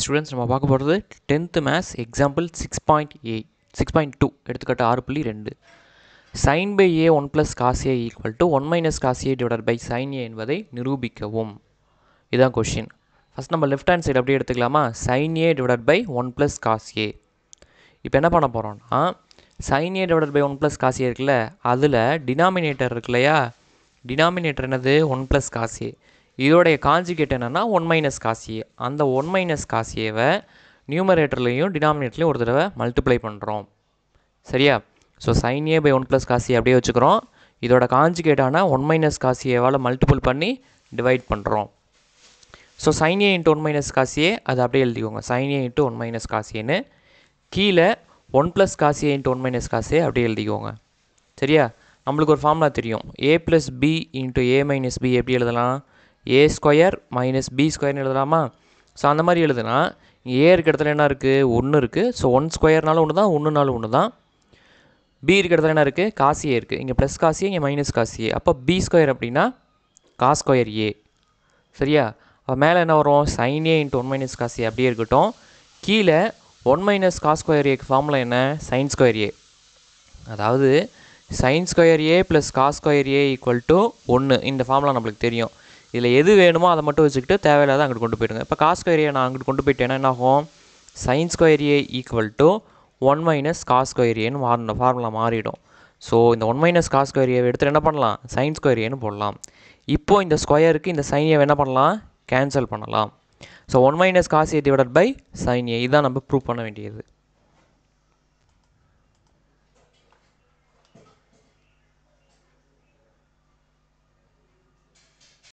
students நம்ம பார்க்க போகிறது tenth maths example six point A six point two எடுத்துக்காட்டு ஆறு புள்ளி ரெண்டு sine by A one plus cos A equal to one minus cos A divided by sine A என்பதை நிரூபிக்கவும் இதுதான் கொஷின் ஃபஸ்ட் நம்ம லெஃப்ட் ஹேண்ட் சைடு அப்படியே எடுத்துக்கலாமா sine A divided by one plus cos A இப்போ என்ன பண்ண போகிறோம்னா sine A divided by one plus cos இருக்குல்ல அதில் டினாமினேட்டர் இருக்கு இல்லையா டினாமினேட்டர் என்னது ஒன் ப்ளஸ் காசு ஏ இதோடைய காஞ்சிகேட் என்னென்னா ஒன் மைனஸ் காசி அந்த ஒன் மைனஸ் காசியவை நியூமரேட்டர்லேயும் டினாமினேட்டர்லையும் ஒரு தடவை மல்டிப்ளை பண்ணுறோம் சரியா so sine A by one plus cos A அப்படியே வச்சுக்கிறோம் இதோட காஞ்சிகேட்டான ஒன் மைனஸ் காசியவால் மல்டிபிள் பண்ணி டிவைட் பண்ணுறோம் so sine A into one minus cos A அது அப்படியே எழுதிக்கோங்க sine A into one minus காசின்னு கீழே one plus cos A into one minus cos A அப்படியே எழுதிக்கோங்க சரியா நம்மளுக்கு ஒரு ஃபார்முலா தெரியும் A plus B into A minus B எப்படி எழுதலாம் ஏ ஸ்கொயர் மைனஸ் பி ஸ்கொயர்னு எழுதலாமா ஸோ அந்த மாதிரி எழுதுனா ஏ இருக்க இடத்துல என்ன இருக்குது ஒன்று இருக்குது ஸோ ஒன் ஸ்கொயர்னாலும் ஒன்று தான் ஒன்றுனாலும் ஒன்று தான் பி இருக்க இடத்துல என்ன இருக்குது காசியே இருக்குது இங்கே ப்ளஸ் காசியே இங்கே மைனஸ் காசியே அப்போ பி ஸ்கொயர் அப்படின்னா காஸ் ஸ்கொயர் ஏ சரியா அப்போ மேலே என்ன வரும் sine A into one minus cos A அப்படியே இருக்கட்டும் கீழே ஒன் மைனஸ் காஸ் ஸ்கொயர் ஏக்கு ஃபார்முலா என்ன சைன் ஸ்கொயர் ஏ அதாவது sine square A plus cos square A equal to ஒன்று இந்த ஃபார்முலா நம்மளுக்கு தெரியும் இதில் எது வேணுமோ அதை மட்டும் வச்சுக்கிட்டு தேவையில்லாத அங்கிட்டு கொண்டு போயிடுங்க இப்போ காஸ் ஸ்கொயரியை நான் அங்கிட்டு கொண்டு போயிட்டேன்னா என்ன ஆகும் sine square equal to one minus cos square ஏன்னு ஃபார்முலா மாறிடும் ஸோ இந்த ஒன் மைனஸ் காஸ் ஸ்கொயர் எடுத்துகிட்டு என்ன பண்ணலாம் சைன் ஸ்கொயரியன்னு போடலாம் இப்போது இந்த ஸ்கொயருக்கு இந்த சைனியை என்ன பண்ணலாம் கேன்சல் பண்ணலாம் ஸோ ஒன் மைனஸ் காசியை டிவைடட் பை சைனியை இதுதான் நம்ம ப்ரூவ் பண்ண வேண்டியது